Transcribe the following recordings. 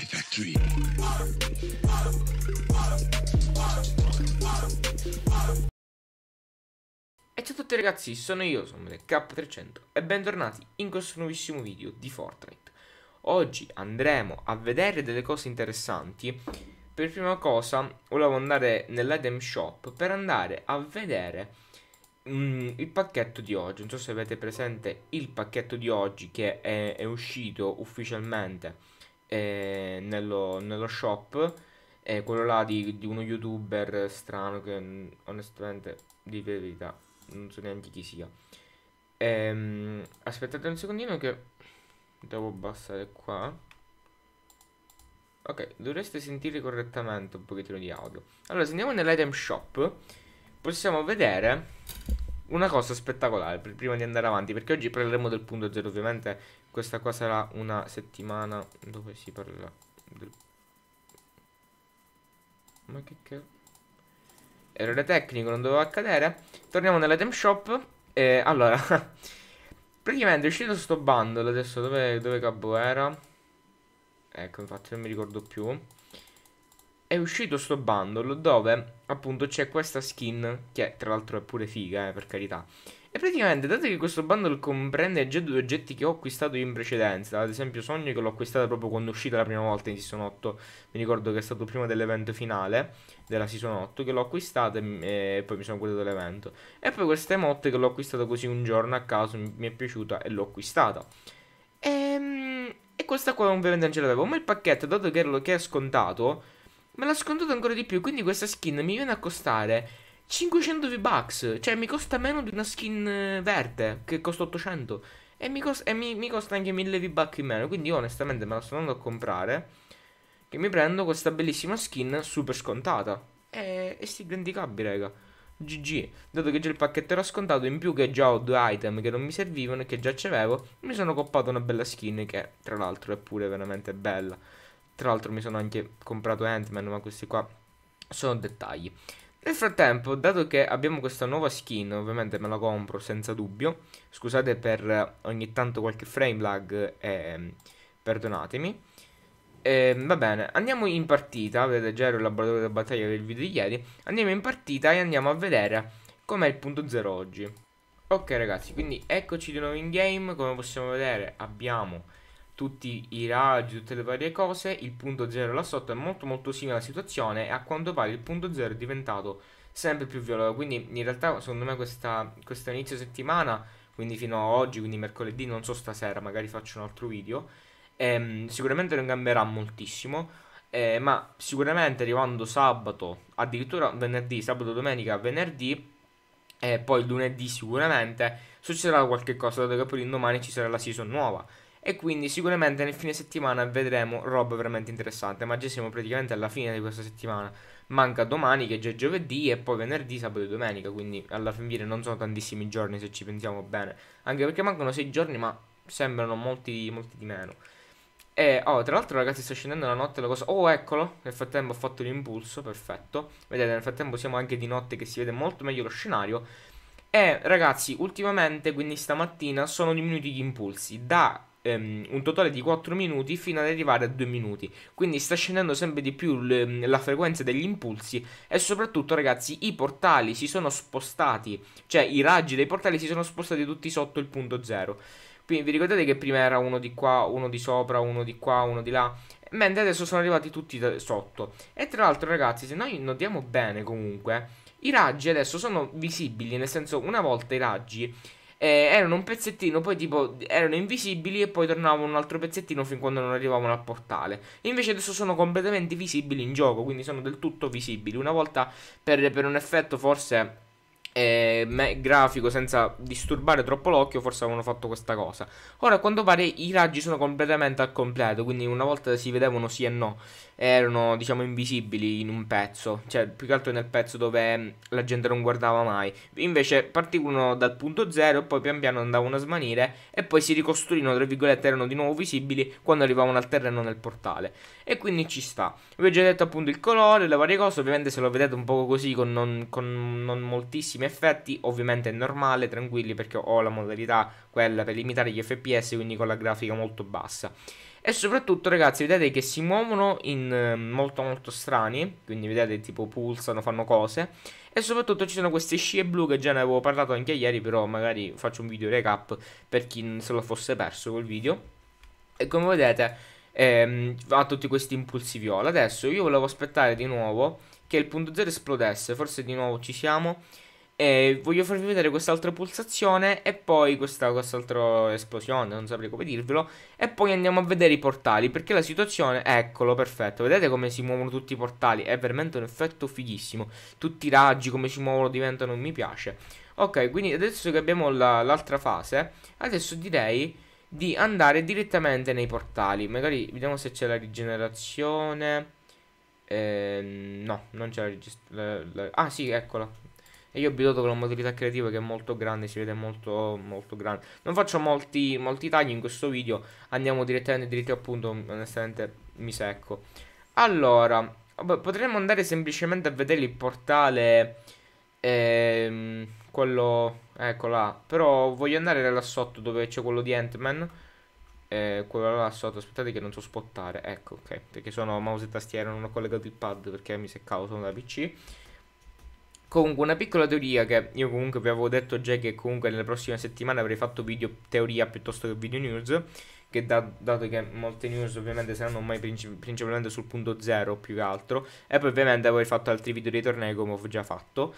my factory. E ciao a tutti ragazzi, sono io, sono del 300 e bentornati in questo nuovissimo video di Fortnite. Oggi andremo a vedere delle cose interessanti. Per prima cosa volevo andare nell'item shop per andare a vedere mm, il pacchetto di oggi, non so se avete presente il pacchetto di oggi che è, è uscito ufficialmente eh, nello, nello, shop. Eh, quello là di, di, uno youtuber strano che mm, onestamente di verità non so neanche chi sia. Ehm, aspettate un secondino che devo abbassare qua. Ok, dovreste sentire correttamente un pochettino di audio. Allora, se andiamo nell'item shop, possiamo vedere una cosa spettacolare per, prima di andare avanti perché oggi parleremo del punto zero ovviamente questa qua sarà una settimana dove si parlerà del... ma che che errore tecnico non doveva accadere torniamo nell'item shop e allora praticamente è uscito sto bundle adesso dove, dove cabo era ecco infatti non mi ricordo più è uscito sto bundle dove appunto c'è questa skin che tra l'altro è pure figa, eh, per carità. E praticamente, dato che questo bundle comprende già due oggetti che ho acquistato in precedenza, ad esempio Sogno che l'ho acquistato proprio quando è uscita la prima volta in Season 8, mi ricordo che è stato prima dell'evento finale della Season 8, che l'ho acquistata e, e poi mi sono guardato l'evento. E poi questa emote che l'ho acquistata così un giorno a caso, mi, mi è piaciuta e l'ho acquistata. Ehm, e questa qua ovviamente non ce l'avevo, ma il pacchetto, dato che, che è scontato me l'ha scontato ancora di più. Quindi questa skin mi viene a costare 500 V-Bucks. Cioè mi costa meno di una skin eh, verde che costa 800. E mi, costa, e mi, mi costa anche 1000 V-Bucks in meno. Quindi io onestamente me la sto andando a comprare. Che mi prendo questa bellissima skin super scontata. E, e sti grandi cabbi, raga. GG, dato che già il pacchetto era scontato, in più che già ho due item che non mi servivano e che già c'avevo, mi sono coppato una bella skin che tra l'altro è pure veramente bella. Tra l'altro mi sono anche comprato Ant-Man, ma questi qua sono dettagli. Nel frattempo, dato che abbiamo questa nuova skin, ovviamente me la compro senza dubbio. Scusate per ogni tanto qualche frame lag, eh, perdonatemi. Eh, va bene, andiamo in partita, vedete già ero il laboratorio della battaglia del video di ieri, andiamo in partita e andiamo a vedere com'è il punto zero oggi. Ok ragazzi, quindi eccoci di nuovo in game, come possiamo vedere abbiamo tutti i raggi, tutte le varie cose, il punto zero là sotto è molto molto simile alla situazione e a quanto pare il punto zero è diventato sempre più violento, quindi in realtà secondo me questa, questa inizio settimana, quindi fino a oggi, quindi mercoledì, non so stasera, magari faccio un altro video, ehm, sicuramente non cambierà moltissimo, eh, ma sicuramente arrivando sabato, addirittura venerdì, sabato, domenica, venerdì, e eh, poi lunedì sicuramente, succederà qualche cosa, dato che poi domani ci sarà la season nuova. E quindi sicuramente nel fine settimana vedremo roba veramente interessante. Ma già siamo praticamente alla fine di questa settimana. Manca domani, che è già giovedì, e poi venerdì, sabato e domenica. Quindi alla fin fine non sono tantissimi giorni se ci pensiamo bene. Anche perché mancano 6 giorni, ma sembrano molti, molti di meno. E, oh, tra l'altro, ragazzi, sta scendendo la notte la cosa. Oh, eccolo. Nel frattempo ho fatto l'impulso, perfetto. Vedete, nel frattempo siamo anche di notte che si vede molto meglio lo scenario. E ragazzi, ultimamente, quindi stamattina, sono diminuiti gli impulsi da um, un totale di 4 minuti fino ad arrivare a 2 minuti. Quindi sta scendendo sempre di più l- ehm, la frequenza degli impulsi e soprattutto ragazzi i portali si sono spostati, cioè i raggi dei portali si sono spostati tutti sotto il punto zero. Quindi vi ricordate che prima era uno di qua, uno di sopra, uno di qua, uno di là, mentre adesso sono arrivati tutti da- sotto. E tra l'altro ragazzi, se noi notiamo bene comunque, i raggi adesso sono visibili, nel senso una volta i raggi eh, erano un pezzettino, poi tipo erano invisibili e poi tornavano un altro pezzettino fin quando non arrivavano al portale. Invece adesso sono completamente visibili in gioco, quindi sono del tutto visibili. Una volta per, per un effetto forse eh, grafico senza disturbare troppo l'occhio, forse avevano fatto questa cosa. Ora, a quanto pare, i raggi sono completamente al completo, quindi una volta si vedevano sì e no, erano diciamo invisibili in un pezzo, cioè più che altro nel pezzo dove mm, la gente non guardava mai. Invece partivano dal punto zero poi pian piano andavano a smanire e poi si ricostruivano, tra virgolette, erano di nuovo visibili quando arrivavano al terreno nel portale. E quindi ci sta. Vi ho già detto appunto il colore, le varie cose, ovviamente se lo vedete un po' così con non, con non moltissimi tantissimi effetti, ovviamente è normale, tranquilli perché ho la modalità quella per limitare gli FPS, quindi con la grafica molto bassa. E soprattutto ragazzi vedete che si muovono in ehm, molto molto strani, quindi vedete tipo pulsano, fanno cose E soprattutto ci sono queste scie blu che già ne avevo parlato anche ieri però magari faccio un video recap per chi se lo fosse perso quel video E come vedete ehm, ha tutti questi impulsi viola Adesso io volevo aspettare di nuovo che il punto zero esplodesse, forse di nuovo ci siamo e voglio farvi vedere quest'altra pulsazione e poi questa quest'altra esplosione, non saprei come dirvelo. E poi andiamo a vedere i portali, perché la situazione... Eccolo, perfetto. Vedete come si muovono tutti i portali? È veramente un effetto fighissimo. Tutti i raggi, come si muovono, diventano... mi piace. Ok, quindi adesso che abbiamo l'altra fase, adesso direi di andare direttamente nei portali. Magari vediamo se c'è la rigenerazione... Eh, no, non c'è la, la, la... Ah sì, eccola e io ho abituato con la modalità creativa che è molto grande, si vede molto, molto grande. Non faccio molti, molti tagli in questo video, andiamo direttamente dritti al punto, onestamente mi secco. Allora, potremmo andare semplicemente a vedere il portale, ehm, quello, ecco là. Però voglio andare là sotto dove c'è quello di Ant-Man. Eh, quello là sotto, aspettate che non so spottare, ecco, ok, perché sono mouse e tastiera, non ho collegato il pad perché mi seccavo, sono da PC. Comunque, una piccola teoria che io comunque vi avevo detto già che comunque nelle prossime settimane avrei fatto video teoria piuttosto che video news, che da, dato che molte news ovviamente saranno ormai princip principalmente sul punto zero più che altro, e poi ovviamente avrei fatto altri video dei tornei come ho già fatto.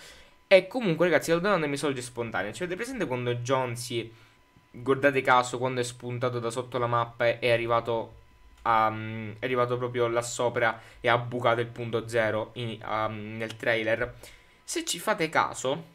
E comunque ragazzi, la domanda mi sorge spontanea, cioè avete presente quando Jonesy, guardate caso, quando è spuntato da sotto la mappa è arrivato um, è arrivato proprio là sopra e ha bucato il punto zero in, um, nel trailer. Se ci fate caso,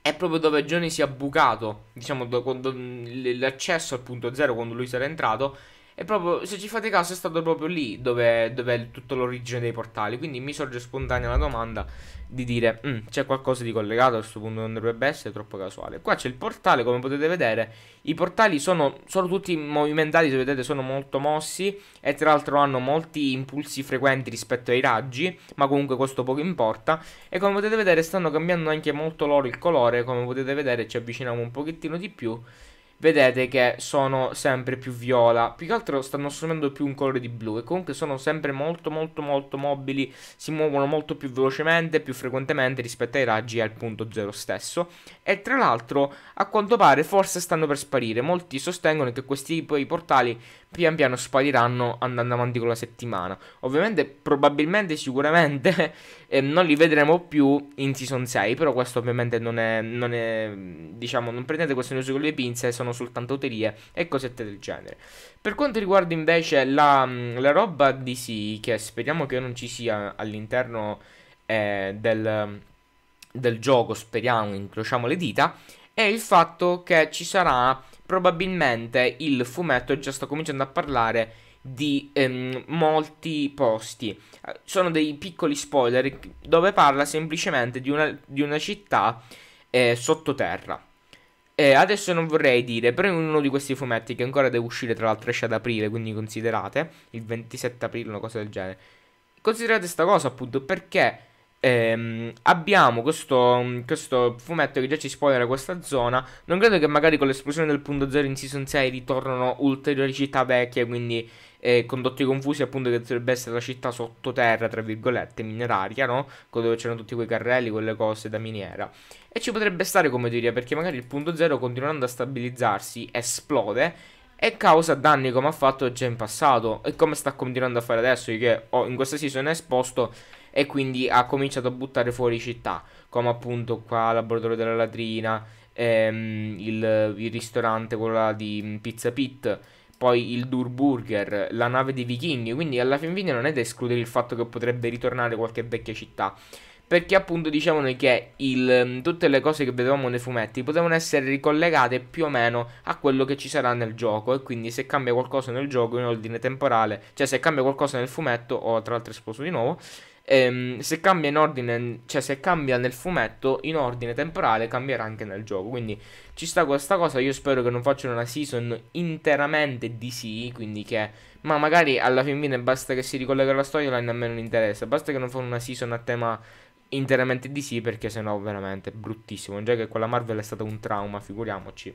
è proprio dove Johnny si è bucato, diciamo, do, do, mm, l'accesso al punto zero quando lui sarà entrato, e proprio, se ci fate caso, è stato proprio lì dove, dove è tutta l'origine dei portali. Quindi mi sorge spontanea la domanda di dire, mm, c'è qualcosa di collegato a questo punto, non dovrebbe essere troppo casuale. Qua c'è il portale, come potete vedere, i portali sono, sono tutti movimentati, se vedete sono molto mossi e tra l'altro hanno molti impulsi frequenti rispetto ai raggi, ma comunque questo poco importa. E come potete vedere stanno cambiando anche molto loro il colore, come potete vedere ci avviciniamo un pochettino di più vedete che sono sempre più viola. Più che altro stanno assumendo più un colore di blu e comunque sono sempre molto molto molto mobili, si muovono molto più velocemente, più frequentemente rispetto ai raggi e al punto zero stesso. E tra l'altro, a quanto pare, forse stanno per sparire. Molti sostengono che questi portali pian piano spariranno andando avanti con la settimana. Ovviamente, probabilmente, sicuramente eh, non li vedremo più in season 6, però questo ovviamente non è, non è diciamo, non prendete queste news con le pinze, sono soltanto teorie e cosette del genere. Per quanto riguarda invece la, mm, la roba sì, che speriamo che non ci sia all'interno eh, del, del gioco, speriamo, incrociamo le dita, è il fatto che ci sarà probabilmente il fumetto già sta cominciando a parlare di ehm, molti posti. Sono dei piccoli spoiler dove parla semplicemente di una, di una città eh, sottoterra. Eh, adesso non vorrei dire, però in uno di questi fumetti che ancora deve uscire tra l'altro esce ad aprile, quindi considerate, il 27 aprile, una cosa del genere. Considerate questa cosa appunto perché ehm, abbiamo questo, mm, questo, fumetto che già ci spoilerà questa zona. Non credo che magari con l'esplosione del punto zero in Season 6 ritornano ulteriori città vecchie, quindi eh, condotti confusi appunto che dovrebbe essere la città sottoterra, tra virgolette, mineraria, no? Dove c'erano tutti quei carrelli, quelle cose da miniera. E ci potrebbe stare come teoria, perché magari il punto zero continuando a stabilizzarsi esplode e causa danni come ha fatto già in passato e come sta continuando a fare adesso che oh, in questa season è esposto e quindi ha cominciato a buttare fuori città, come appunto qua Laboratorio della Latrina, ehm, il, il, ristorante quello di mm, Pizza Pit, poi il Durburger, la nave dei vichinghi, quindi alla fin fine non è da escludere il fatto che potrebbe ritornare qualche vecchia città perché appunto dicevano che il, mm, tutte le cose che vedevamo nei fumetti potevano essere ricollegate più o meno a quello che ci sarà nel gioco e quindi se cambia qualcosa nel gioco in ordine temporale, cioè se cambia qualcosa nel fumetto, o tra l'altro esploso di nuovo, ehm, se cambia in ordine, cioè se cambia nel fumetto, in ordine temporale cambierà anche nel gioco. Quindi ci sta questa cosa. Io spero che non facciano una season interamente di sì. Quindi che. Ma magari alla fin fine basta che si ricollega alla storyline, a me non interessa. Basta che non fanno una season a tema interamente di sì, perché sennò veramente bruttissimo. Già che quella Marvel è stata un trauma, figuriamoci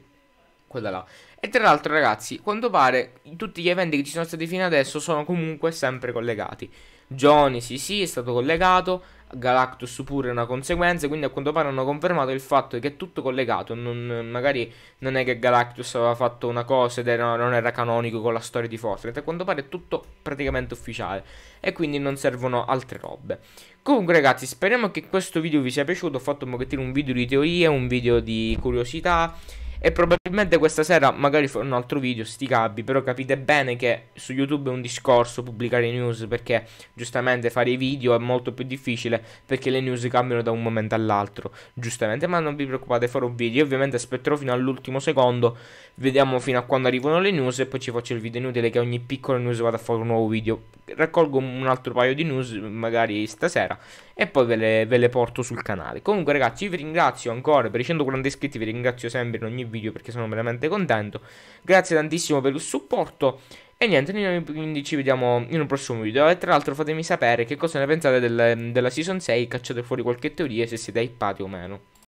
quella là. E tra l'altro, ragazzi, quanto pare tutti gli eventi che ci sono stati fino adesso sono comunque sempre collegati. Gionisi sì, è stato collegato, Galactus pure è una conseguenza, quindi a quanto pare hanno confermato il fatto che è tutto collegato, non, magari non è che Galactus aveva fatto una cosa ed era, non era canonico con la storia di Fortnite, a quanto pare è tutto praticamente ufficiale e quindi non servono altre robe. Comunque ragazzi, speriamo che questo video vi sia piaciuto, ho fatto un pochettino un video di teorie, un video di curiosità e probabilmente questa sera magari farò un altro video, sti cabbi. Però capite bene che su YouTube è un discorso pubblicare news. Perché giustamente fare i video è molto più difficile. Perché le news cambiano da un momento all'altro. Giustamente, ma non vi preoccupate, farò un video. Io ovviamente aspetterò fino all'ultimo secondo. Vediamo fino a quando arrivano le news. E poi ci faccio il video inutile che ogni piccola news vado a fare un nuovo video. Raccolgo un altro paio di news, magari stasera e poi ve le, ve le porto sul canale. Comunque ragazzi io vi ringrazio ancora per i 140 iscritti, vi ringrazio sempre in ogni video perché sono veramente contento. Grazie tantissimo per il supporto. E niente, noi quindi ci vediamo in un prossimo video. E tra l'altro fatemi sapere che cosa ne pensate del, della Season 6, cacciate fuori qualche teoria se siete hypati o meno.